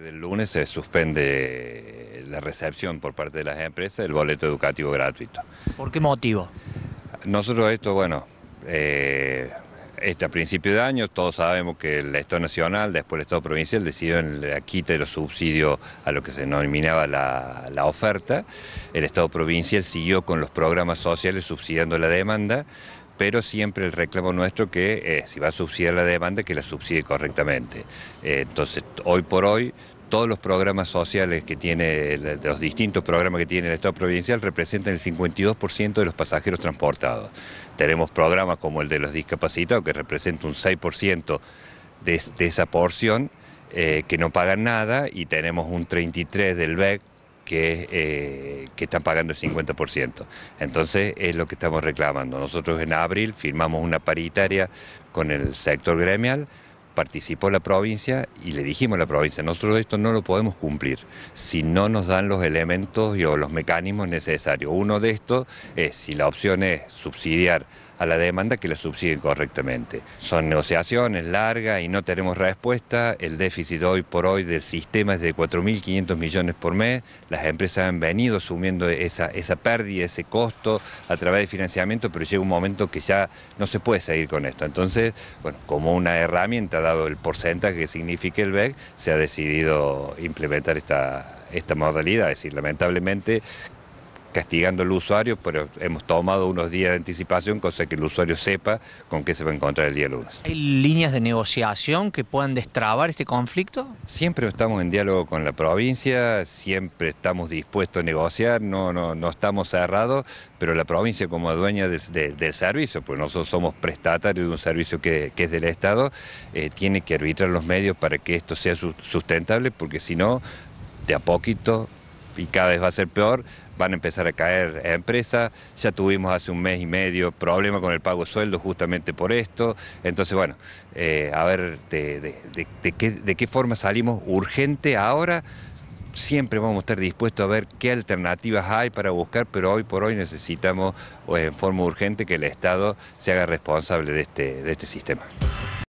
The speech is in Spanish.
del lunes se suspende la recepción por parte de las empresas del boleto educativo gratuito. ¿Por qué motivo? Nosotros esto, bueno, eh, este, a principio de año todos sabemos que el Estado Nacional, después el Estado Provincial, decidió quitar quita de los subsidios a lo que se denominaba la oferta. El Estado Provincial siguió con los programas sociales subsidiando la demanda pero siempre el reclamo nuestro que eh, si va a subsidiar la demanda, que la subsidie correctamente. Eh, entonces, hoy por hoy, todos los programas sociales que tiene, los distintos programas que tiene el Estado provincial representan el 52% de los pasajeros transportados. Tenemos programas como el de los discapacitados, que representa un 6% de, esa porción, eh, que no pagan nada, y tenemos un 33% del BEC, que, eh, que están pagando el 50%. Entonces es lo que estamos reclamando. Nosotros en abril firmamos una paritaria con el sector gremial, participó la provincia y le dijimos a la provincia, nosotros esto no lo podemos cumplir si no nos dan los elementos y, los mecanismos necesarios. Uno de estos es si la opción es subsidiar a la demanda que la subsigue correctamente. Son negociaciones largas y no tenemos respuesta. El déficit hoy por hoy del sistema es de 4.500 millones por mes. Las empresas han venido asumiendo esa, esa pérdida, ese costo a través de financiamiento, pero llega un momento que ya no se puede seguir con esto. Entonces, bueno, como una herramienta, dado el porcentaje que significa el BEC, se ha decidido implementar esta, esta modalidad. Es decir, lamentablemente castigando al usuario, pero hemos tomado unos días de anticipación, cosa que el usuario sepa con qué se va a encontrar el día lunes. ¿Hay líneas de negociación que puedan destrabar este conflicto? Siempre estamos en diálogo con la provincia, siempre estamos dispuestos a negociar, no, no, no estamos cerrados, pero la provincia como dueña del servicio, pues nosotros somos prestatarios de un servicio que, es del Estado, eh, tiene que arbitrar los medios para que esto sea sustentable, porque si no, de a poquito y cada vez va a ser peor, van a empezar a caer empresas. Ya tuvimos hace un mes y medio problema con el pago de sueldo justamente por esto. Entonces, bueno, eh, a ver de, qué, forma salimos urgente ahora. Siempre vamos a estar dispuestos a ver qué alternativas hay para buscar, pero hoy por hoy necesitamos eh, en forma urgente que el Estado se haga responsable de este, este sistema.